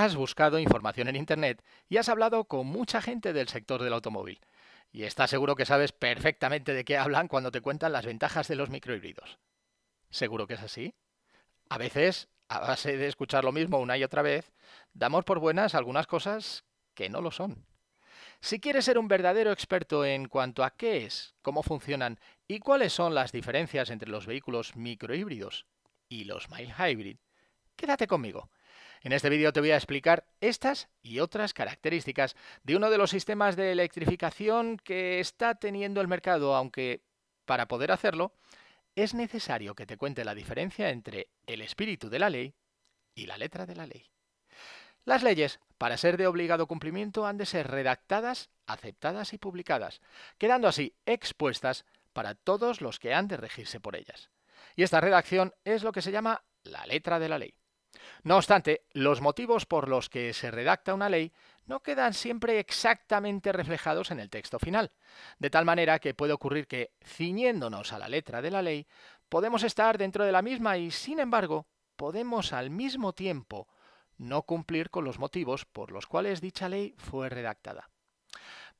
Has buscado información en Internet y has hablado con mucha gente del sector del automóvil. Y estás seguro que sabes perfectamente de qué hablan cuando te cuentan las ventajas de los microhíbridos. ¿Seguro que es así? A veces, a base de escuchar lo mismo una y otra vez, damos por buenas algunas cosas que no lo son. Si quieres ser un verdadero experto en cuanto a qué es, cómo funcionan y cuáles son las diferencias entre los vehículos microhíbridos y los mild hybrid, quédate conmigo en este vídeo te voy a explicar estas y otras características de uno de los sistemas de electrificación que está teniendo el mercado, aunque para poder hacerlo es necesario que te cuente la diferencia entre el espíritu de la ley y la letra de la ley. Las leyes, para ser de obligado cumplimiento, han de ser redactadas, aceptadas y publicadas, quedando así expuestas para todos los que han de regirse por ellas. Y esta redacción es lo que se llama la letra de la ley. No obstante, los motivos por los que se redacta una ley no quedan siempre exactamente reflejados en el texto final, de tal manera que puede ocurrir que, ciñéndonos a la letra de la ley, podemos estar dentro de la misma y, sin embargo, podemos al mismo tiempo no cumplir con los motivos por los cuales dicha ley fue redactada.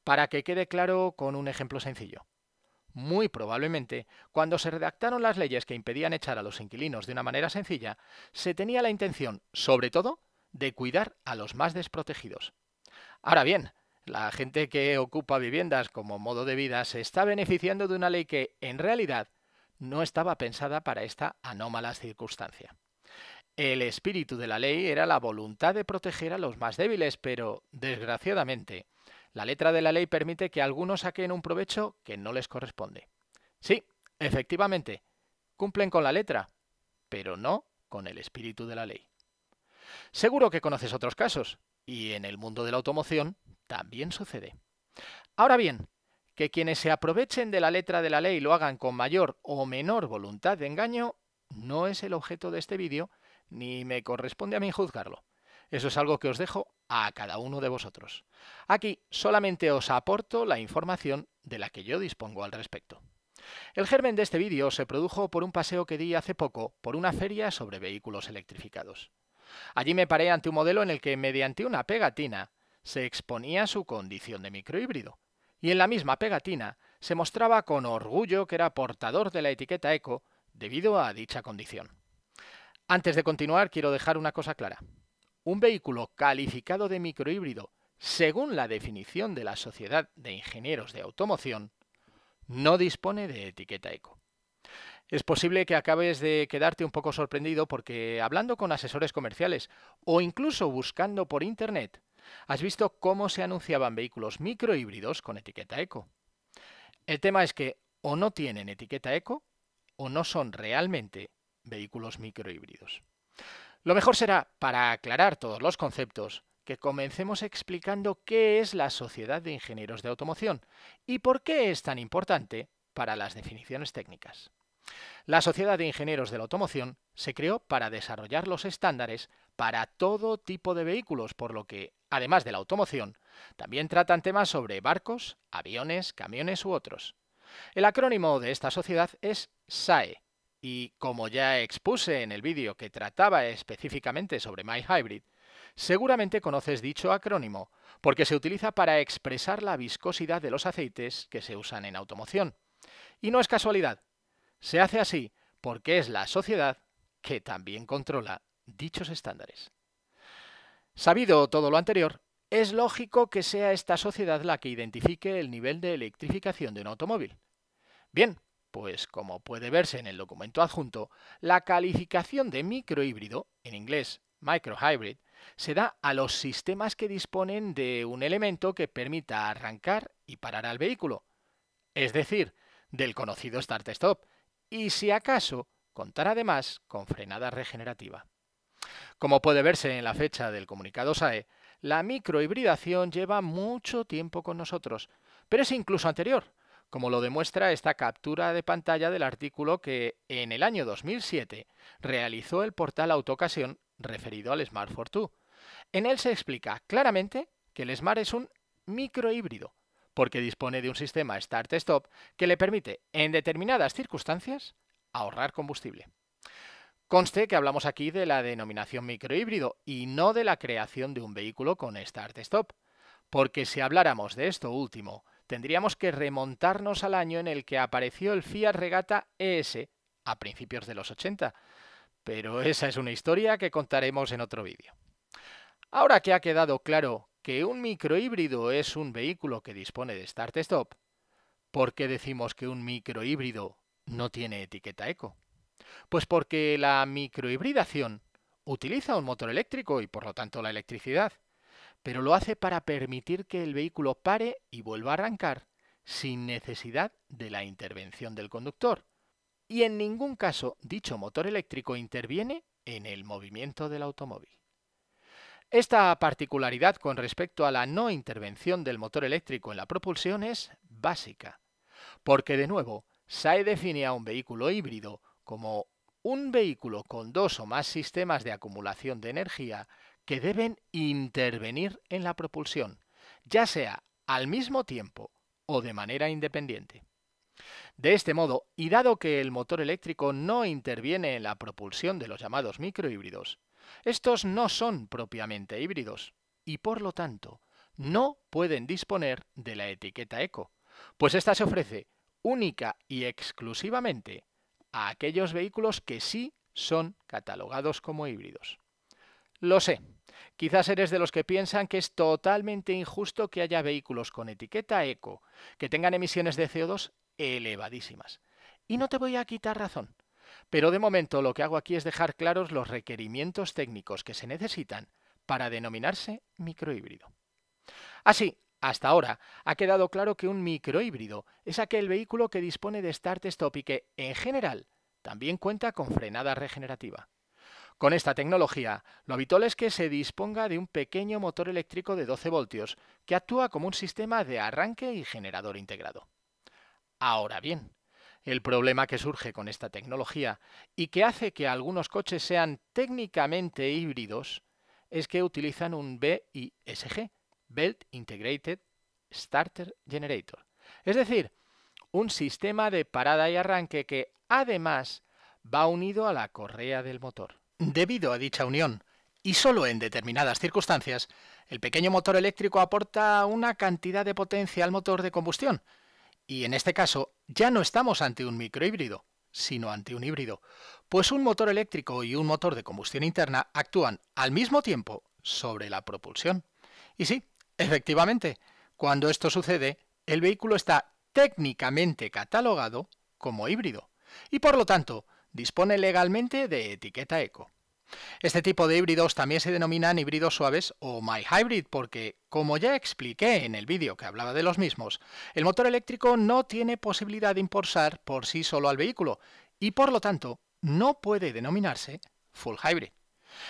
Para que quede claro con un ejemplo sencillo. Muy probablemente, cuando se redactaron las leyes que impedían echar a los inquilinos de una manera sencilla, se tenía la intención, sobre todo, de cuidar a los más desprotegidos. Ahora bien, la gente que ocupa viviendas como modo de vida se está beneficiando de una ley que, en realidad, no estaba pensada para esta anómala circunstancia. El espíritu de la ley era la voluntad de proteger a los más débiles, pero, desgraciadamente, la letra de la ley permite que algunos saquen un provecho que no les corresponde. Sí, efectivamente, cumplen con la letra, pero no con el espíritu de la ley. Seguro que conoces otros casos, y en el mundo de la automoción también sucede. Ahora bien, que quienes se aprovechen de la letra de la ley lo hagan con mayor o menor voluntad de engaño no es el objeto de este vídeo, ni me corresponde a mí juzgarlo. Eso es algo que os dejo a cada uno de vosotros. Aquí solamente os aporto la información de la que yo dispongo al respecto. El germen de este vídeo se produjo por un paseo que di hace poco por una feria sobre vehículos electrificados. Allí me paré ante un modelo en el que, mediante una pegatina, se exponía su condición de microhíbrido. Y en la misma pegatina se mostraba con orgullo que era portador de la etiqueta eco debido a dicha condición. Antes de continuar, quiero dejar una cosa clara un vehículo calificado de microhíbrido según la definición de la Sociedad de Ingenieros de Automoción, no dispone de etiqueta eco. Es posible que acabes de quedarte un poco sorprendido porque hablando con asesores comerciales o incluso buscando por Internet, has visto cómo se anunciaban vehículos microhíbridos con etiqueta eco. El tema es que o no tienen etiqueta eco o no son realmente vehículos microhíbridos. Lo mejor será, para aclarar todos los conceptos, que comencemos explicando qué es la Sociedad de Ingenieros de Automoción y por qué es tan importante para las definiciones técnicas. La Sociedad de Ingenieros de la Automoción se creó para desarrollar los estándares para todo tipo de vehículos, por lo que, además de la automoción, también tratan temas sobre barcos, aviones, camiones u otros. El acrónimo de esta sociedad es SAE, y como ya expuse en el vídeo que trataba específicamente sobre MyHybrid, seguramente conoces dicho acrónimo porque se utiliza para expresar la viscosidad de los aceites que se usan en automoción. Y no es casualidad, se hace así porque es la sociedad que también controla dichos estándares. Sabido todo lo anterior, es lógico que sea esta sociedad la que identifique el nivel de electrificación de un automóvil. Bien, pues como puede verse en el documento adjunto, la calificación de microhíbrido, en inglés microhybrid, se da a los sistemas que disponen de un elemento que permita arrancar y parar al vehículo, es decir, del conocido start-stop, y si acaso contar además con frenada regenerativa. Como puede verse en la fecha del comunicado SAE, la microhibridación lleva mucho tiempo con nosotros, pero es incluso anterior, como lo demuestra esta captura de pantalla del artículo que en el año 2007 realizó el portal Autocasión referido al Smart Fortwo. En él se explica claramente que el Smart es un microhíbrido, porque dispone de un sistema Start-Stop que le permite, en determinadas circunstancias, ahorrar combustible. Conste que hablamos aquí de la denominación microhíbrido y no de la creación de un vehículo con Start-Stop, porque si habláramos de esto último, tendríamos que remontarnos al año en el que apareció el Fiat Regata ES a principios de los 80. Pero esa es una historia que contaremos en otro vídeo. Ahora que ha quedado claro que un microhíbrido es un vehículo que dispone de start-stop, ¿por qué decimos que un microhíbrido no tiene etiqueta eco? Pues porque la microhibridación utiliza un motor eléctrico y por lo tanto la electricidad pero lo hace para permitir que el vehículo pare y vuelva a arrancar sin necesidad de la intervención del conductor. Y en ningún caso dicho motor eléctrico interviene en el movimiento del automóvil. Esta particularidad con respecto a la no intervención del motor eléctrico en la propulsión es básica, porque de nuevo, SAE define a un vehículo híbrido como un vehículo con dos o más sistemas de acumulación de energía que deben intervenir en la propulsión, ya sea al mismo tiempo o de manera independiente. De este modo, y dado que el motor eléctrico no interviene en la propulsión de los llamados microhíbridos, estos no son propiamente híbridos y por lo tanto no pueden disponer de la etiqueta eco, pues ésta se ofrece única y exclusivamente a aquellos vehículos que sí son catalogados como híbridos. Lo sé, Quizás eres de los que piensan que es totalmente injusto que haya vehículos con etiqueta eco que tengan emisiones de CO2 elevadísimas. Y no te voy a quitar razón. Pero de momento lo que hago aquí es dejar claros los requerimientos técnicos que se necesitan para denominarse microhíbrido. Así, hasta ahora ha quedado claro que un microhíbrido es aquel vehículo que dispone de start-stop y que, en general, también cuenta con frenada regenerativa. Con esta tecnología, lo habitual es que se disponga de un pequeño motor eléctrico de 12 voltios que actúa como un sistema de arranque y generador integrado. Ahora bien, el problema que surge con esta tecnología y que hace que algunos coches sean técnicamente híbridos es que utilizan un BISG, Belt Integrated Starter Generator, es decir, un sistema de parada y arranque que además va unido a la correa del motor debido a dicha unión y solo en determinadas circunstancias, el pequeño motor eléctrico aporta una cantidad de potencia al motor de combustión. Y en este caso ya no estamos ante un microhíbrido, sino ante un híbrido, pues un motor eléctrico y un motor de combustión interna actúan al mismo tiempo sobre la propulsión. Y sí, efectivamente, cuando esto sucede, el vehículo está técnicamente catalogado como híbrido y por lo tanto dispone legalmente de etiqueta eco. Este tipo de híbridos también se denominan híbridos suaves o My Hybrid porque, como ya expliqué en el vídeo que hablaba de los mismos, el motor eléctrico no tiene posibilidad de impulsar por sí solo al vehículo y por lo tanto no puede denominarse Full Hybrid.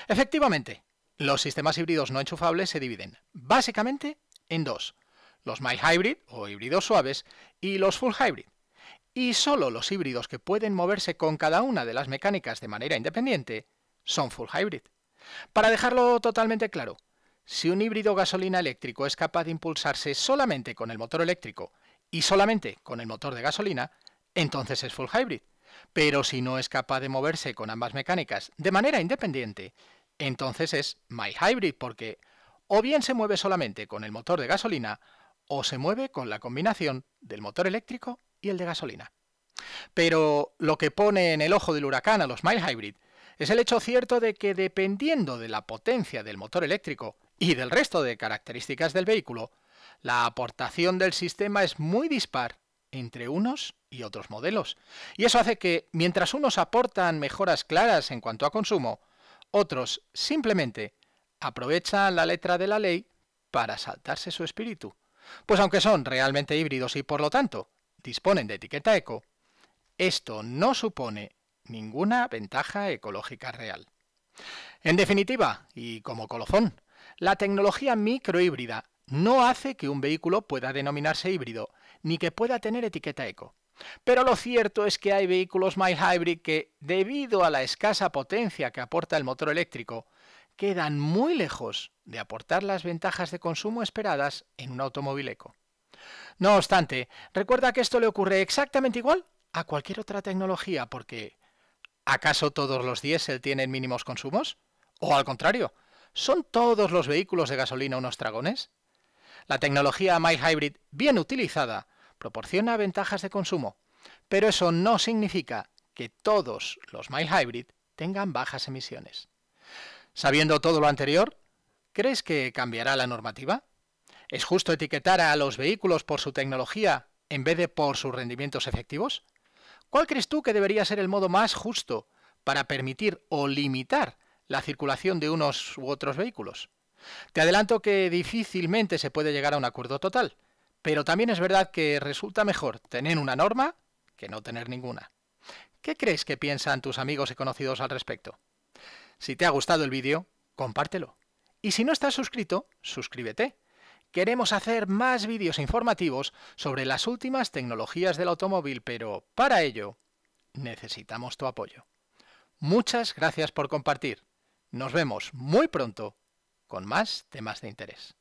Efectivamente, los sistemas híbridos no enchufables se dividen básicamente en dos, los My Hybrid o híbridos suaves y los Full Hybrid y solo los híbridos que pueden moverse con cada una de las mecánicas de manera independiente son full hybrid. Para dejarlo totalmente claro, si un híbrido gasolina eléctrico es capaz de impulsarse solamente con el motor eléctrico y solamente con el motor de gasolina, entonces es full hybrid. Pero si no es capaz de moverse con ambas mecánicas de manera independiente, entonces es my hybrid porque o bien se mueve solamente con el motor de gasolina o se mueve con la combinación del motor eléctrico y el de gasolina. Pero lo que pone en el ojo del huracán a los mild hybrid es el hecho cierto de que dependiendo de la potencia del motor eléctrico y del resto de características del vehículo, la aportación del sistema es muy dispar entre unos y otros modelos. Y eso hace que, mientras unos aportan mejoras claras en cuanto a consumo, otros simplemente aprovechan la letra de la ley para saltarse su espíritu. Pues aunque son realmente híbridos y por lo tanto disponen de etiqueta eco, esto no supone ninguna ventaja ecológica real. En definitiva, y como colofón, la tecnología microhíbrida no hace que un vehículo pueda denominarse híbrido, ni que pueda tener etiqueta eco. Pero lo cierto es que hay vehículos mild hybrid que, debido a la escasa potencia que aporta el motor eléctrico, quedan muy lejos de aportar las ventajas de consumo esperadas en un automóvil eco. No obstante, recuerda que esto le ocurre exactamente igual a cualquier otra tecnología, porque ¿acaso todos los diésel tienen mínimos consumos? ¿O al contrario? ¿Son todos los vehículos de gasolina unos dragones? La tecnología My Hybrid, bien utilizada, proporciona ventajas de consumo, pero eso no significa que todos los My Hybrid tengan bajas emisiones. Sabiendo todo lo anterior, ¿crees que cambiará la normativa? ¿Es justo etiquetar a los vehículos por su tecnología en vez de por sus rendimientos efectivos? ¿Cuál crees tú que debería ser el modo más justo para permitir o limitar la circulación de unos u otros vehículos? Te adelanto que difícilmente se puede llegar a un acuerdo total, pero también es verdad que resulta mejor tener una norma que no tener ninguna. ¿Qué crees que piensan tus amigos y conocidos al respecto? Si te ha gustado el vídeo, compártelo. Y si no estás suscrito, suscríbete Queremos hacer más vídeos informativos sobre las últimas tecnologías del automóvil, pero para ello necesitamos tu apoyo. Muchas gracias por compartir. Nos vemos muy pronto con más temas de interés.